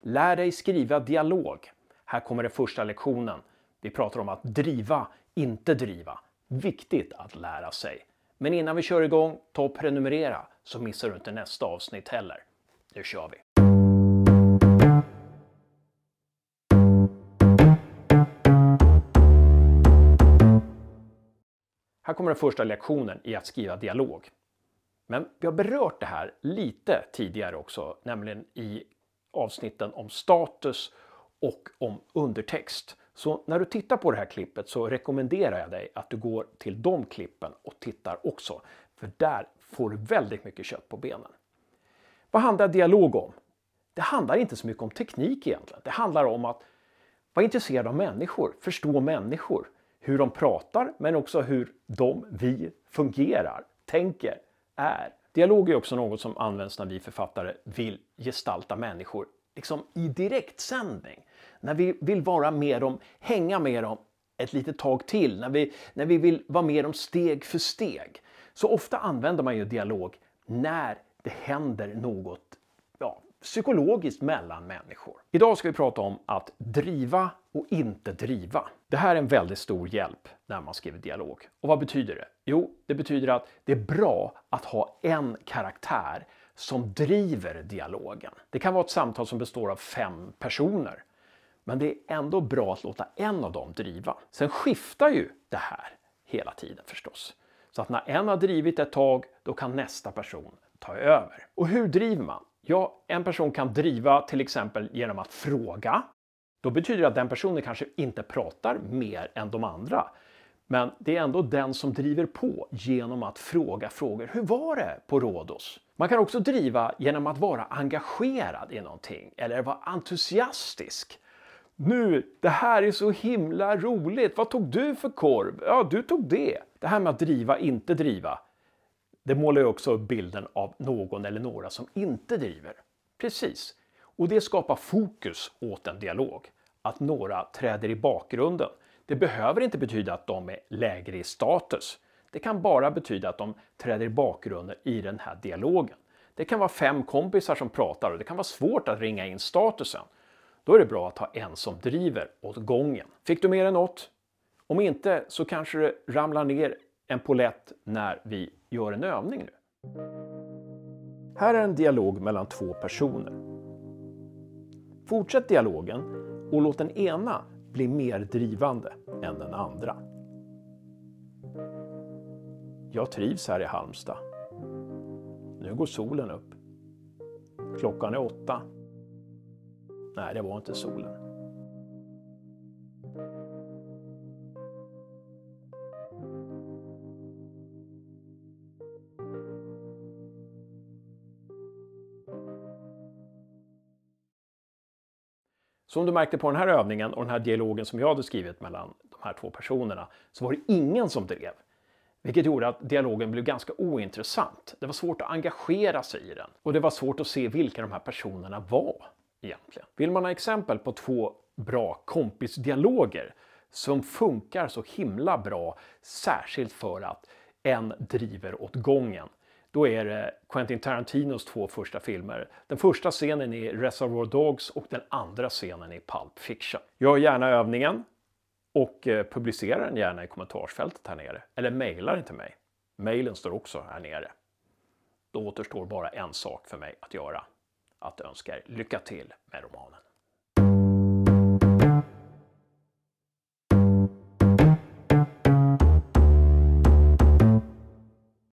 Lär dig skriva dialog. Här kommer den första lektionen. Vi pratar om att driva, inte driva. Viktigt att lära sig. Men innan vi kör igång, ta och prenumerera så missar du inte nästa avsnitt heller. Nu kör vi! Här kommer den första lektionen i att skriva dialog. Men vi har berört det här lite tidigare också, nämligen i avsnitten om status och om undertext. Så när du tittar på det här klippet så rekommenderar jag dig att du går till de klippen och tittar också. För där får du väldigt mycket kött på benen. Vad handlar dialog om? Det handlar inte så mycket om teknik egentligen. Det handlar om att vara intresserad av människor, förstå människor. Hur de pratar, men också hur de, vi, fungerar, tänker, är Dialog är också något som används när vi författare vill gestalta människor liksom i direktsändning. När vi vill vara med dem, hänga med dem ett litet tag till, när vi, när vi vill vara med dem steg för steg. Så ofta använder man ju dialog när det händer något ja, psykologiskt mellan människor. Idag ska vi prata om att driva och inte driva. Det här är en väldigt stor hjälp när man skriver dialog. Och vad betyder det? Jo, det betyder att det är bra att ha en karaktär som driver dialogen. Det kan vara ett samtal som består av fem personer. Men det är ändå bra att låta en av dem driva. Sen skiftar ju det här hela tiden förstås. Så att när en har drivit ett tag, då kan nästa person ta över. Och hur driver man? Ja, en person kan driva till exempel genom att fråga. Då betyder det att den personen kanske inte pratar mer än de andra. Men det är ändå den som driver på genom att fråga frågor. Hur var det på Rhodos? Man kan också driva genom att vara engagerad i någonting eller vara entusiastisk. Nu, det här är så himla roligt. Vad tog du för korv? Ja, du tog det. Det här med att driva, inte driva. Det målar ju också upp bilden av någon eller några som inte driver. Precis. Och det skapar fokus åt en dialog. Att några träder i bakgrunden. Det behöver inte betyda att de är lägre i status. Det kan bara betyda att de träder i bakgrunden i den här dialogen. Det kan vara fem kompisar som pratar och det kan vara svårt att ringa in statusen. Då är det bra att ha en som driver åt gången. Fick du med dig något? Om inte så kanske det ramlar ner en polett när vi gör en övning nu. Här är en dialog mellan två personer. Fortsätt dialogen och låt den ena bli mer drivande än den andra. Jag trivs här i Halmstad. Nu går solen upp. Klockan är åtta. Nej, det var inte solen. Som du märkte på den här övningen och den här dialogen som jag hade skrivit mellan de här två personerna så var det ingen som drev. Vilket gjorde att dialogen blev ganska ointressant. Det var svårt att engagera sig i den och det var svårt att se vilka de här personerna var egentligen. Vill man ha exempel på två bra kompisdialoger som funkar så himla bra, särskilt för att en driver åt gången då är det Quentin Tarantinos två första filmer. Den första scenen är Reservoir Dogs och den andra scenen är Pulp Fiction. Gör gärna övningen och eh, publicera den gärna i kommentarsfältet här nere. Eller mejla den till mig. Mejlen står också här nere. Då återstår bara en sak för mig att göra. Att önska er lycka till med romanen.